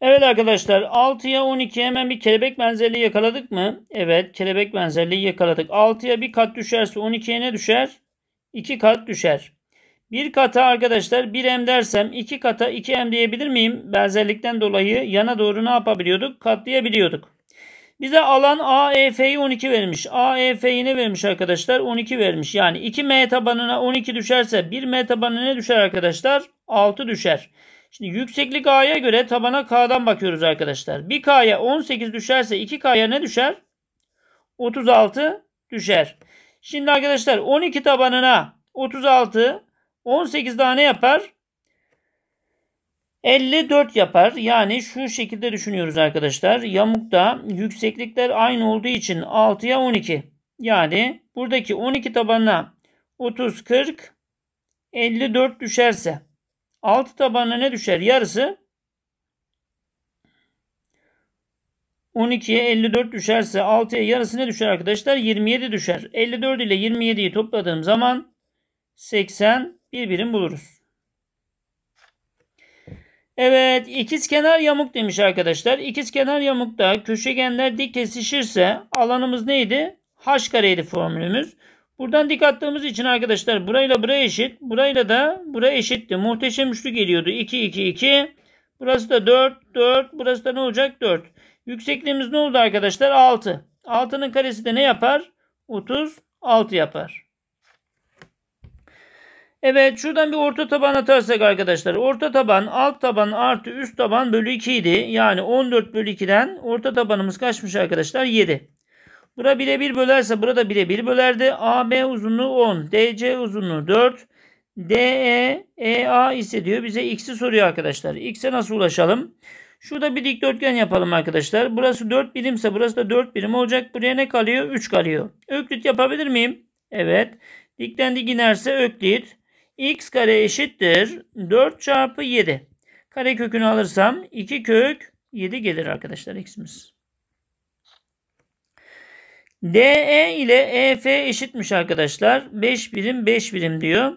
Evet arkadaşlar 6'ya 12 hemen bir kelebek benzerliği yakaladık mı? Evet kelebek benzerliği yakaladık. 6'ya bir kat düşerse 12'ye ne düşer? 2 kat düşer. Bir kata arkadaşlar 1m dersem 2 kata 2m diyebilir miyim? Benzerlikten dolayı yana doğru ne yapabiliyorduk? Katlayabiliyorduk. Bize alan AEF'yi 12 vermiş. AEF'yi ne vermiş arkadaşlar? 12 vermiş. Yani 2m tabanına 12 düşerse 1m tabanına ne düşer arkadaşlar? 6 düşer. Şimdi yükseklik A'ya göre tabana K'dan bakıyoruz arkadaşlar. Bir K'ya 18 düşerse 2 K'ya ne düşer? 36 düşer. Şimdi arkadaşlar 12 tabanına 36 18 daha ne yapar? 54 yapar. Yani şu şekilde düşünüyoruz arkadaşlar. Yamukta yükseklikler aynı olduğu için 6'ya 12. Yani buradaki 12 tabanına 30, 40, 54 düşerse 6 tabanına ne düşer? Yarısı 12'ye 54 düşerse 6'ya yarısı ne düşer arkadaşlar? 27 düşer. 54 ile 27'yi topladığım zaman 80 bir buluruz. Evet ikiz kenar yamuk demiş arkadaşlar. İkiz kenar yamukta köşegenler dik kesişirse alanımız neydi? H kareydi formülümüz. Buradan dik attığımız için arkadaşlar burayla buraya eşit. Burayla da buraya eşitti. Muhteşem üçlü geliyordu. 2, 2, 2. Burası da 4, 4. Burası da ne olacak? 4. Yüksekliğimiz ne oldu arkadaşlar? 6. 6'nın karesi de ne yapar? 36 yapar. Evet şuradan bir orta taban atarsak arkadaşlar. Orta taban alt taban artı üst taban bölü 2 idi. Yani 14 bölü 2'den orta tabanımız kaçmış arkadaşlar? 7. Bura bire 1 bölerse burada bire 1 bölerdi. AB uzunluğu 10. DC uzunluğu 4. DE, EA ise diyor bize x'i soruyor arkadaşlar. X'e nasıl ulaşalım? Şurada bir dikdörtgen yapalım arkadaşlar. Burası 4 birimse burası da 4 birim olacak. Buraya ne kalıyor? 3 kalıyor. Öklit yapabilir miyim? Evet. dik inerse öklit. X kare eşittir. 4 çarpı 7. Kare kökünü alırsam 2 kök 7 gelir arkadaşlar x'imiz. DE ile EF eşitmiş arkadaşlar. 5 birim 5 birim diyor.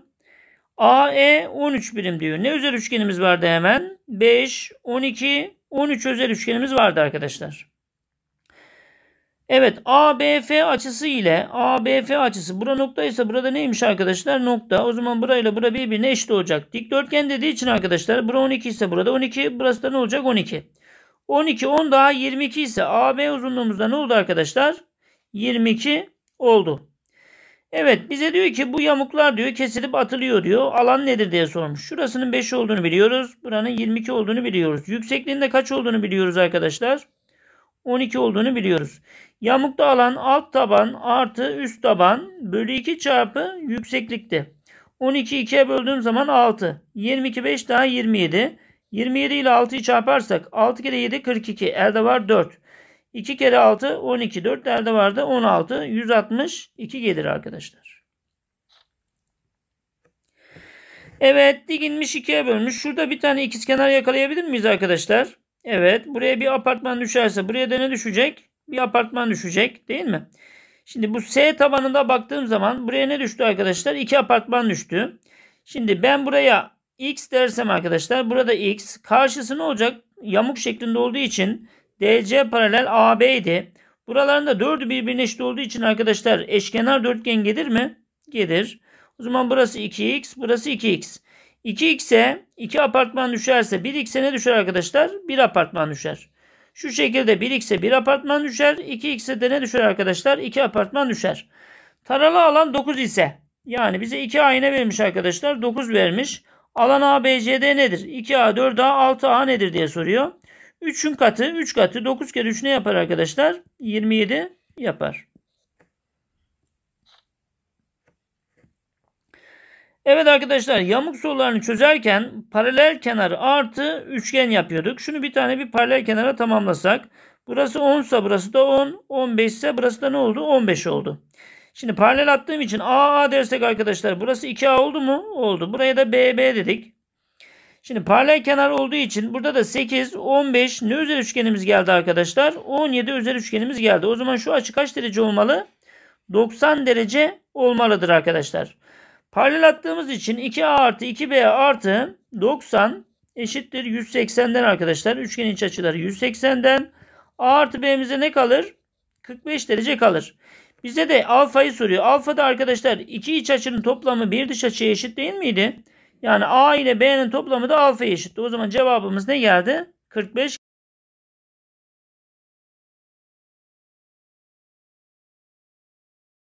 AE 13 birim diyor. Ne özel üçgenimiz vardı hemen? 5, 12, 13 özel üçgenimiz vardı arkadaşlar. Evet ABF açısı ile ABF açısı bura noktaysa burada neymiş arkadaşlar nokta. O zaman burayla bura birbirine eşit olacak. Dikdörtgen dediği için arkadaşlar bura 12 ise burada 12 burası da ne olacak 12. 12 10 daha 22 ise AB uzunluğumuzda ne oldu arkadaşlar? 22 oldu. Evet bize diyor ki bu yamuklar diyor kesilip atılıyor diyor. Alan nedir diye sormuş. Şurasının 5 olduğunu biliyoruz. Buranın 22 olduğunu biliyoruz. Yüksekliğinde kaç olduğunu biliyoruz arkadaşlar. 12 olduğunu biliyoruz. Yamukta alan alt taban artı üst taban bölü 2 çarpı yükseklikte. 12 2'ye böldüğüm zaman 6. 22 5 daha 27. 27 ile 6'yı çarparsak 6 kere 7 42. Elde var 4. 2 kere 6 12. 4 nerede vardı? 16. 162 gelir arkadaşlar. Evet dikilmiş 2'ye bölmüş. Şurada bir tane ikizkenar yakalayabilir miyiz arkadaşlar? Evet. Buraya bir apartman düşerse buraya da ne düşecek? Bir apartman düşecek değil mi? Şimdi bu S tabanında baktığım zaman buraya ne düştü arkadaşlar? 2 apartman düştü. Şimdi ben buraya X dersem arkadaşlar burada X karşısı ne olacak? Yamuk şeklinde olduğu için DC paralel AB idi. Buralarında dördü birbirine eşit olduğu için arkadaşlar eşkenar dörtgen gelir mi? Gelir. O zaman burası 2x, burası 2x. 2x'e 2 apartman düşerse 1x'e ne düşer arkadaşlar? 1 apartman düşer. Şu şekilde 1x'e 1 apartman düşer. 2x'e de ne düşer arkadaşlar? 2 apartman düşer. Taralı alan 9 ise yani bize 2 ayna vermiş arkadaşlar. 9 vermiş. Alan ABCD nedir? 2A, 4A, 6A nedir diye soruyor. 3'ün katı 3 katı 9 kere 3 ne yapar arkadaşlar? 27 yapar. Evet arkadaşlar yamuk sorularını çözerken paralel kenarı artı üçgen yapıyorduk. Şunu bir tane bir paralel kenara tamamlasak. Burası 10 ise burası da 10. 15 ise burası da ne oldu? 15 oldu. Şimdi paralel attığım için AA dersek arkadaşlar burası 2A oldu mu? Oldu. Buraya da BB dedik. Şimdi paralel kenar olduğu için burada da 8, 15 ne özel üçgenimiz geldi arkadaşlar? 17 özel üçgenimiz geldi. O zaman şu açı kaç derece olmalı? 90 derece olmalıdır arkadaşlar. Paralel attığımız için 2A artı 2B artı 90 eşittir 180'den arkadaşlar. Üçgen iç açıları 180'den. A artı B'mize ne kalır? 45 derece kalır. Bize de alfayı soruyor. Alfa da arkadaşlar iki iç açının toplamı bir dış açıya eşit değil miydi? Yani A ile B'nin toplamı da alfa eşitti. O zaman cevabımız ne geldi? 45